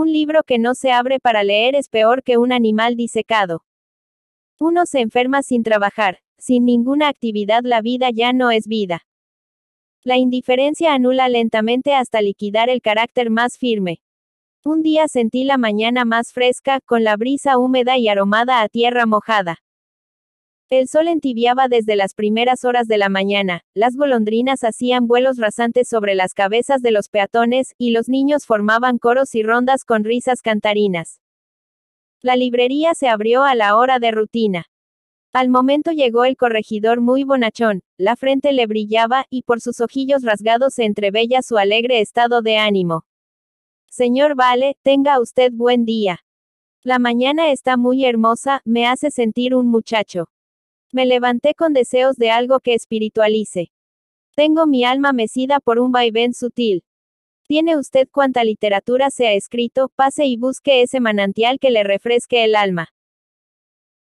Un libro que no se abre para leer es peor que un animal disecado. Uno se enferma sin trabajar, sin ninguna actividad la vida ya no es vida. La indiferencia anula lentamente hasta liquidar el carácter más firme. Un día sentí la mañana más fresca, con la brisa húmeda y aromada a tierra mojada. El sol entibiaba desde las primeras horas de la mañana, las golondrinas hacían vuelos rasantes sobre las cabezas de los peatones, y los niños formaban coros y rondas con risas cantarinas. La librería se abrió a la hora de rutina. Al momento llegó el corregidor muy bonachón, la frente le brillaba, y por sus ojillos rasgados se entreveía su alegre estado de ánimo. Señor Vale, tenga usted buen día. La mañana está muy hermosa, me hace sentir un muchacho. Me levanté con deseos de algo que espiritualice. Tengo mi alma mecida por un vaivén sutil. Tiene usted cuanta literatura se ha escrito, pase y busque ese manantial que le refresque el alma.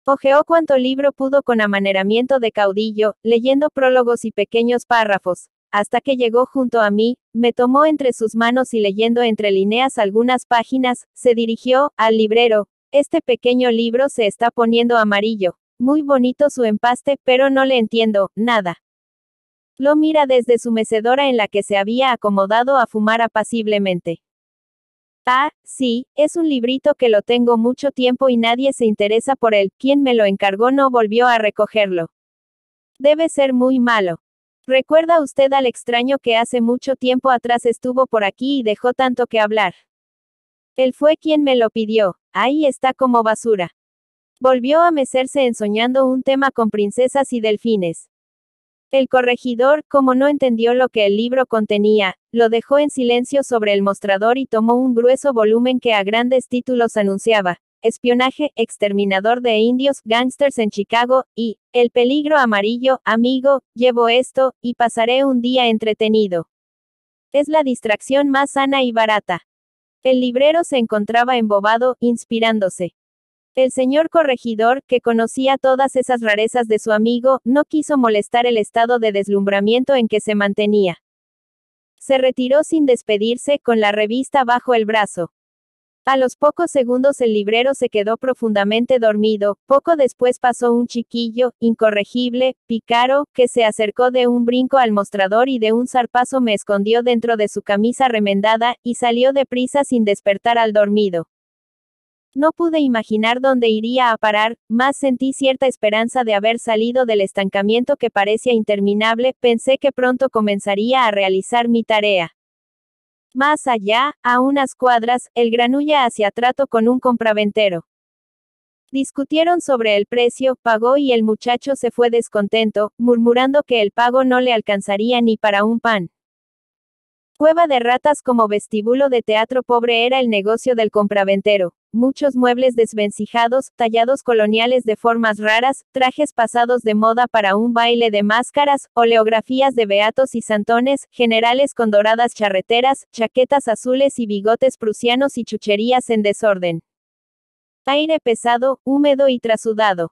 Ojeó cuanto libro pudo con amaneramiento de caudillo, leyendo prólogos y pequeños párrafos, hasta que llegó junto a mí, me tomó entre sus manos y leyendo entre líneas algunas páginas, se dirigió, al librero, este pequeño libro se está poniendo amarillo, muy bonito su empaste, pero no le entiendo, nada. Lo mira desde su mecedora en la que se había acomodado a fumar apaciblemente. Ah, sí, es un librito que lo tengo mucho tiempo y nadie se interesa por él, quien me lo encargó no volvió a recogerlo. Debe ser muy malo. ¿Recuerda usted al extraño que hace mucho tiempo atrás estuvo por aquí y dejó tanto que hablar? Él fue quien me lo pidió, ahí está como basura. Volvió a mecerse ensoñando un tema con princesas y delfines. El corregidor, como no entendió lo que el libro contenía, lo dejó en silencio sobre el mostrador y tomó un grueso volumen que a grandes títulos anunciaba, Espionaje, Exterminador de Indios, Gangsters en Chicago, y, El peligro amarillo, amigo, llevo esto, y pasaré un día entretenido. Es la distracción más sana y barata. El librero se encontraba embobado, inspirándose. El señor corregidor, que conocía todas esas rarezas de su amigo, no quiso molestar el estado de deslumbramiento en que se mantenía. Se retiró sin despedirse, con la revista bajo el brazo. A los pocos segundos el librero se quedó profundamente dormido, poco después pasó un chiquillo, incorregible, pícaro, que se acercó de un brinco al mostrador y de un zarpazo me escondió dentro de su camisa remendada, y salió deprisa sin despertar al dormido. No pude imaginar dónde iría a parar, más sentí cierta esperanza de haber salido del estancamiento que parecía interminable, pensé que pronto comenzaría a realizar mi tarea. Más allá, a unas cuadras, el granulla hacia trato con un compraventero. Discutieron sobre el precio, pagó y el muchacho se fue descontento, murmurando que el pago no le alcanzaría ni para un pan. Cueva de ratas como vestíbulo de teatro pobre era el negocio del compraventero. Muchos muebles desvencijados, tallados coloniales de formas raras, trajes pasados de moda para un baile de máscaras, oleografías de beatos y santones, generales con doradas charreteras, chaquetas azules y bigotes prusianos y chucherías en desorden. Aire pesado, húmedo y trasudado.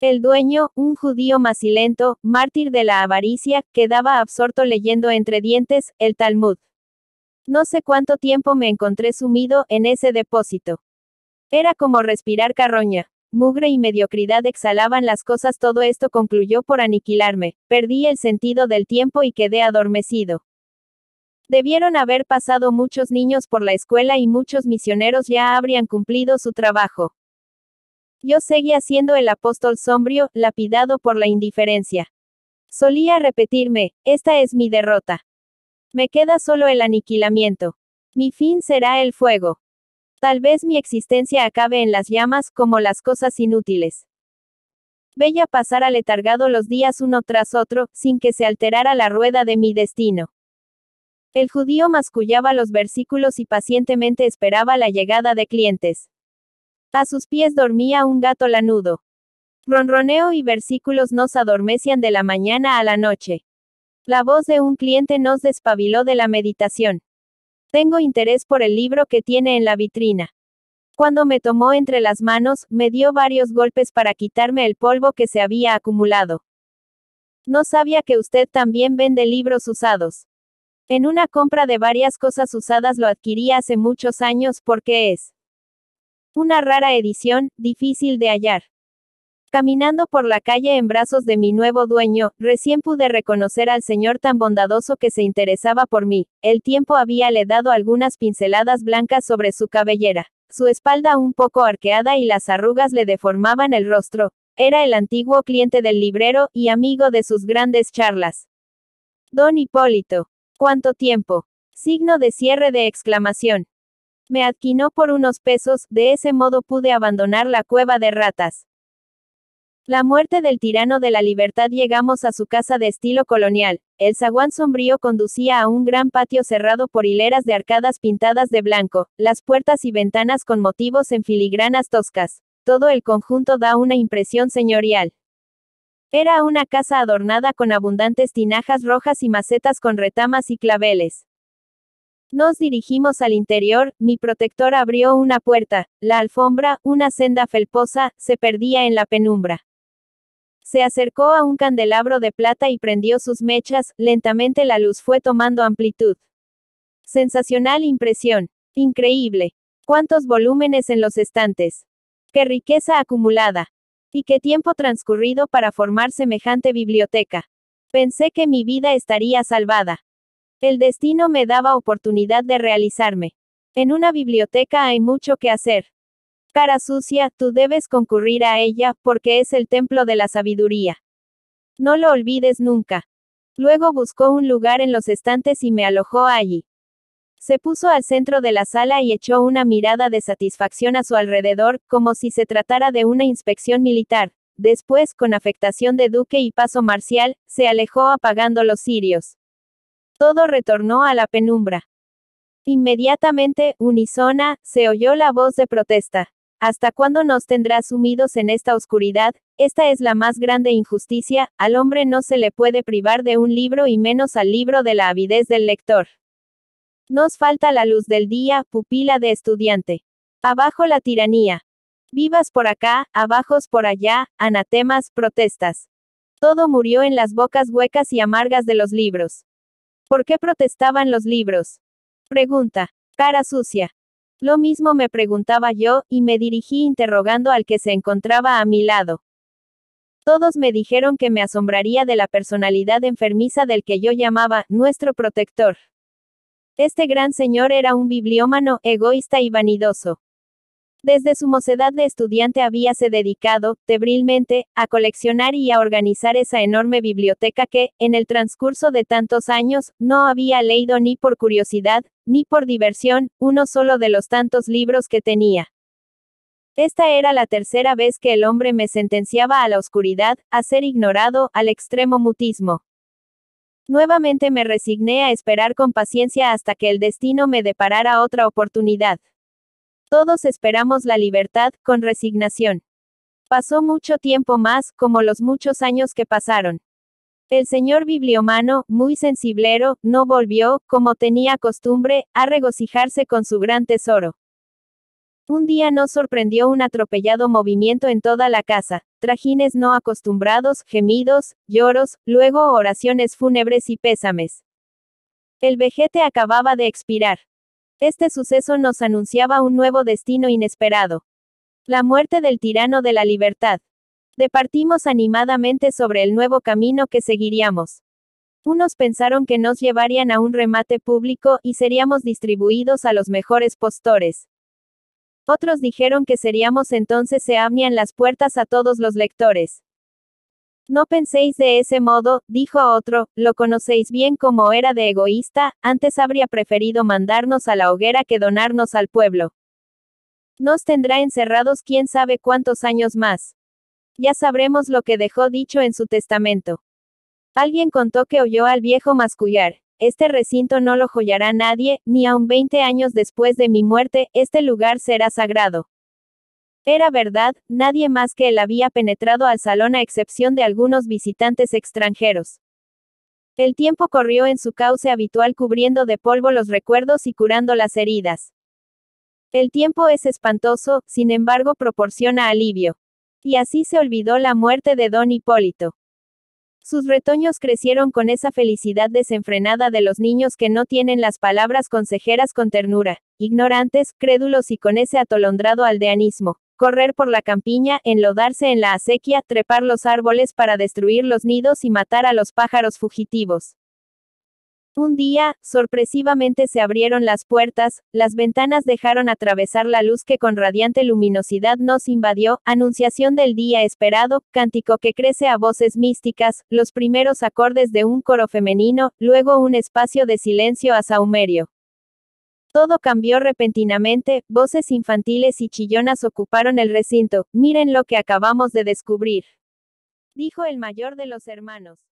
El dueño, un judío macilento, mártir de la avaricia, quedaba absorto leyendo entre dientes, el Talmud. No sé cuánto tiempo me encontré sumido en ese depósito. Era como respirar carroña. Mugre y mediocridad exhalaban las cosas, todo esto concluyó por aniquilarme, perdí el sentido del tiempo y quedé adormecido. Debieron haber pasado muchos niños por la escuela y muchos misioneros ya habrían cumplido su trabajo. Yo seguía siendo el apóstol sombrio, lapidado por la indiferencia. Solía repetirme, esta es mi derrota. Me queda solo el aniquilamiento. Mi fin será el fuego. Tal vez mi existencia acabe en las llamas como las cosas inútiles. Veía pasar aletargado los días uno tras otro, sin que se alterara la rueda de mi destino. El judío mascullaba los versículos y pacientemente esperaba la llegada de clientes. A sus pies dormía un gato lanudo. Ronroneo y versículos nos adormecían de la mañana a la noche. La voz de un cliente nos despabiló de la meditación. Tengo interés por el libro que tiene en la vitrina. Cuando me tomó entre las manos, me dio varios golpes para quitarme el polvo que se había acumulado. No sabía que usted también vende libros usados. En una compra de varias cosas usadas lo adquirí hace muchos años porque es una rara edición, difícil de hallar. Caminando por la calle en brazos de mi nuevo dueño, recién pude reconocer al señor tan bondadoso que se interesaba por mí. El tiempo había le dado algunas pinceladas blancas sobre su cabellera, su espalda un poco arqueada y las arrugas le deformaban el rostro. Era el antiguo cliente del librero y amigo de sus grandes charlas. Don Hipólito. ¿Cuánto tiempo? Signo de cierre de exclamación. Me adquinó por unos pesos, de ese modo pude abandonar la cueva de ratas. La muerte del tirano de la libertad llegamos a su casa de estilo colonial. El zaguán sombrío conducía a un gran patio cerrado por hileras de arcadas pintadas de blanco, las puertas y ventanas con motivos en filigranas toscas. Todo el conjunto da una impresión señorial. Era una casa adornada con abundantes tinajas rojas y macetas con retamas y claveles. Nos dirigimos al interior, mi protector abrió una puerta, la alfombra, una senda felposa, se perdía en la penumbra. Se acercó a un candelabro de plata y prendió sus mechas, lentamente la luz fue tomando amplitud. Sensacional impresión. Increíble. Cuántos volúmenes en los estantes. Qué riqueza acumulada. Y qué tiempo transcurrido para formar semejante biblioteca. Pensé que mi vida estaría salvada. El destino me daba oportunidad de realizarme. En una biblioteca hay mucho que hacer. Cara sucia, tú debes concurrir a ella, porque es el templo de la sabiduría. No lo olvides nunca. Luego buscó un lugar en los estantes y me alojó allí. Se puso al centro de la sala y echó una mirada de satisfacción a su alrededor, como si se tratara de una inspección militar. Después, con afectación de duque y paso marcial, se alejó apagando los cirios. Todo retornó a la penumbra. Inmediatamente, unisona, se oyó la voz de protesta. ¿Hasta cuándo nos tendrás sumidos en esta oscuridad? Esta es la más grande injusticia, al hombre no se le puede privar de un libro y menos al libro de la avidez del lector. Nos falta la luz del día, pupila de estudiante. Abajo la tiranía. Vivas por acá, abajos por allá, anatemas, protestas. Todo murió en las bocas huecas y amargas de los libros. ¿Por qué protestaban los libros? Pregunta. Cara sucia. Lo mismo me preguntaba yo, y me dirigí interrogando al que se encontraba a mi lado. Todos me dijeron que me asombraría de la personalidad enfermiza del que yo llamaba nuestro protector. Este gran señor era un bibliómano, egoísta y vanidoso. Desde su mocedad de estudiante habíase dedicado, tebrilmente, a coleccionar y a organizar esa enorme biblioteca que, en el transcurso de tantos años, no había leído ni por curiosidad, ni por diversión, uno solo de los tantos libros que tenía. Esta era la tercera vez que el hombre me sentenciaba a la oscuridad, a ser ignorado, al extremo mutismo. Nuevamente me resigné a esperar con paciencia hasta que el destino me deparara otra oportunidad. Todos esperamos la libertad, con resignación. Pasó mucho tiempo más, como los muchos años que pasaron. El señor bibliomano, muy sensiblero, no volvió, como tenía costumbre, a regocijarse con su gran tesoro. Un día nos sorprendió un atropellado movimiento en toda la casa, trajines no acostumbrados, gemidos, lloros, luego oraciones fúnebres y pésames. El vejete acababa de expirar. Este suceso nos anunciaba un nuevo destino inesperado. La muerte del tirano de la libertad. Departimos animadamente sobre el nuevo camino que seguiríamos. Unos pensaron que nos llevarían a un remate público y seríamos distribuidos a los mejores postores. Otros dijeron que seríamos entonces se abrían las puertas a todos los lectores. No penséis de ese modo, dijo otro, lo conocéis bien como era de egoísta, antes habría preferido mandarnos a la hoguera que donarnos al pueblo. Nos tendrá encerrados quién sabe cuántos años más. Ya sabremos lo que dejó dicho en su testamento. Alguien contó que oyó al viejo mascullar. Este recinto no lo joyará nadie, ni aun 20 años después de mi muerte, este lugar será sagrado. Era verdad, nadie más que él había penetrado al salón a excepción de algunos visitantes extranjeros. El tiempo corrió en su cauce habitual cubriendo de polvo los recuerdos y curando las heridas. El tiempo es espantoso, sin embargo proporciona alivio. Y así se olvidó la muerte de don Hipólito. Sus retoños crecieron con esa felicidad desenfrenada de los niños que no tienen las palabras consejeras con ternura, ignorantes, crédulos y con ese atolondrado aldeanismo, correr por la campiña, enlodarse en la acequia, trepar los árboles para destruir los nidos y matar a los pájaros fugitivos. Un día, sorpresivamente se abrieron las puertas, las ventanas dejaron atravesar la luz que con radiante luminosidad nos invadió, anunciación del día esperado, cántico que crece a voces místicas, los primeros acordes de un coro femenino, luego un espacio de silencio a saumerio. Todo cambió repentinamente, voces infantiles y chillonas ocuparon el recinto, miren lo que acabamos de descubrir. Dijo el mayor de los hermanos.